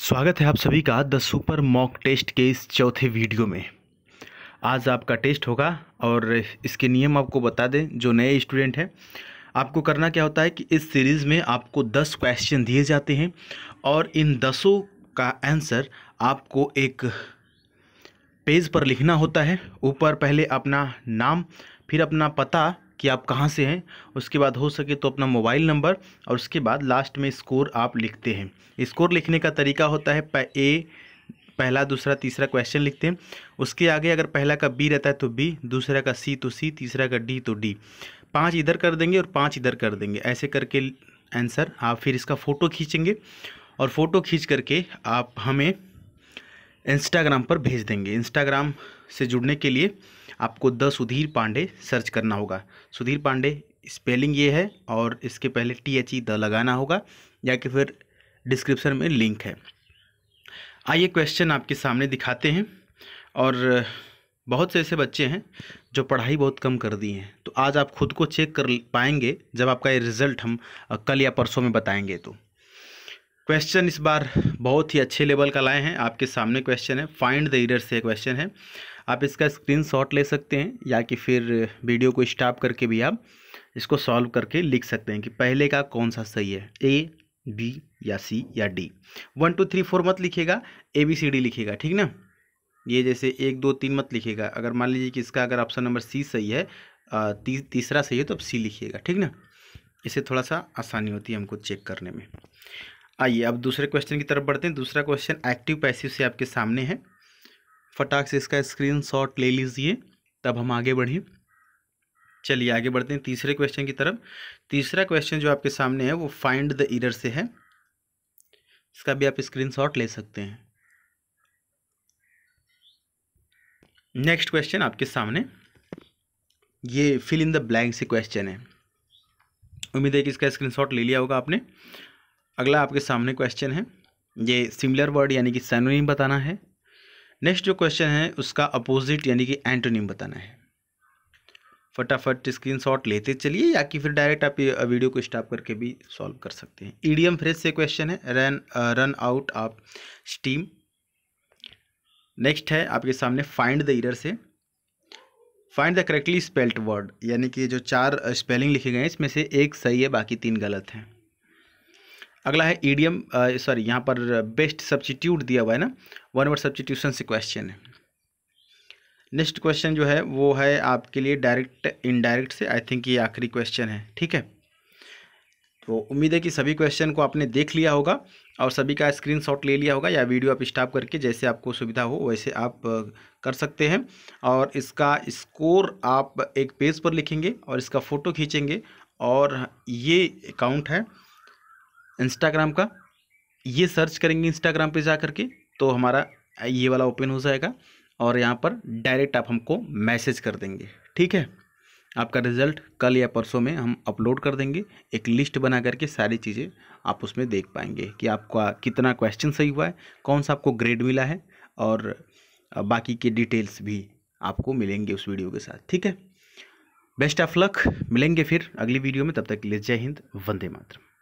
स्वागत है आप सभी का द सुपर मॉक टेस्ट के इस चौथे वीडियो में आज आपका टेस्ट होगा और इसके नियम आपको बता दें जो नए स्टूडेंट हैं आपको करना क्या होता है कि इस सीरीज़ में आपको दस क्वेश्चन दिए जाते हैं और इन दसों का आंसर आपको एक पेज पर लिखना होता है ऊपर पहले अपना नाम फिर अपना पता कि आप कहाँ से हैं उसके बाद हो सके तो अपना मोबाइल नंबर और उसके बाद लास्ट में स्कोर आप लिखते हैं स्कोर लिखने का तरीका होता है ए पहला दूसरा तीसरा क्वेश्चन लिखते हैं उसके आगे अगर पहला का बी रहता है तो बी दूसरा का सी तो सी तीसरा का डी तो डी पाँच इधर कर देंगे और पाँच इधर कर देंगे ऐसे करके आंसर आप फिर इसका फ़ोटो खींचेंगे और फ़ोटो खींच करके आप हमें इंस्टाग्राम पर भेज देंगे इंस्टाग्राम से जुड़ने के लिए आपको द सुधीर पांडे सर्च करना होगा सुधीर पांडे स्पेलिंग ये है और इसके पहले टी एच ई द लगाना होगा या कि फिर डिस्क्रिप्शन में लिंक है आइए क्वेश्चन आपके सामने दिखाते हैं और बहुत से ऐसे बच्चे हैं जो पढ़ाई बहुत कम कर दिए हैं तो आज आप खुद को चेक कर पाएंगे जब आपका ये रिज़ल्ट हम कल या परसों में बताएंगे तो क्वेश्चन इस बार बहुत ही अच्छे लेवल का लाए हैं आपके सामने क्वेश्चन है फाइंड द ईडर से क्वेश्चन है आप इसका स्क्रीन शॉट ले सकते हैं या कि फिर वीडियो को स्टॉप करके भी आप इसको सॉल्व करके लिख सकते हैं कि पहले का कौन सा सही है ए बी या सी या D one two three four मत लिखेगा ए बी सी डी लिखेगा ठीक ना ये जैसे एक दो तीन मत लिखेगा अगर मान लीजिए कि इसका अगर ऑप्शन नंबर सी सही है ती, तीसरा सही है तो आप सी लिखिएगा ठीक ना इसे थोड़ा सा आसानी होती है हमको चेक करने में आइए अब दूसरे क्वेश्चन की तरफ बढ़ते हैं दूसरा क्वेश्चन एक्टिव पैसिव से आपके सामने है फटाक से इसका स्क्रीन शॉट ले लीजिए तब हम आगे बढ़ें चलिए आगे बढ़ते हैं तीसरे क्वेश्चन की तरफ तीसरा क्वेश्चन जो आपके सामने है वो फाइंड द इरर से है इसका भी आप स्क्रीनशॉट ले सकते हैं नेक्स्ट क्वेश्चन आपके सामने ये फिल इन द ब्लैंक से क्वेश्चन है उम्मीद है कि इसका स्क्रीनशॉट ले लिया होगा आपने अगला आपके सामने क्वेश्चन है ये सिमिलर वर्ड यानी कि सैनोनिम बताना है नेक्स्ट जो क्वेश्चन है उसका अपोजिट यानी कि एंटोनिम बताना है फटाफट स्क्रीनशॉट लेते चलिए या कि फिर डायरेक्ट आप वीडियो को स्टॉप करके भी सॉल्व कर सकते हैं ईडीएम e फ्रेज से क्वेश्चन है run run out of steam next है आपके सामने फाइंड द इरर से find the correctly spelt word यानी कि जो चार स्पेलिंग uh, लिखे गए हैं इसमें से एक सही है बाकी तीन गलत हैं अगला है ईडीएम सॉरी यहाँ पर बेस्ट सब्सिट्यूट दिया हुआ है ना वन वर्ड सब्सिट्यूशन से क्वेश्चन है नेक्स्ट क्वेश्चन जो है वो है आपके लिए डायरेक्ट इनडायरेक्ट से आई थिंक ये आखिरी क्वेश्चन है ठीक है तो उम्मीद है कि सभी क्वेश्चन को आपने देख लिया होगा और सभी का स्क्रीनशॉट ले लिया होगा या वीडियो आप स्टॉप करके जैसे आपको सुविधा हो वैसे आप कर सकते हैं और इसका स्कोर आप एक पेज पर लिखेंगे और इसका फ़ोटो खींचेंगे और ये अकाउंट है इंस्टाग्राम का ये सर्च करेंगे इंस्टाग्राम पे जा करके तो हमारा ये वाला ओपन हो जाएगा और यहाँ पर डायरेक्ट आप हमको मैसेज कर देंगे ठीक है आपका रिजल्ट कल या परसों में हम अपलोड कर देंगे एक लिस्ट बना करके सारी चीज़ें आप उसमें देख पाएंगे कि आपका कितना क्वेश्चन सही हुआ है कौन सा आपको ग्रेड मिला है और बाकी के डिटेल्स भी आपको मिलेंगे उस वीडियो के साथ ठीक है बेस्ट ऑफ लक मिलेंगे फिर अगली वीडियो में तब तक के लिए जय हिंद वंदे मातरम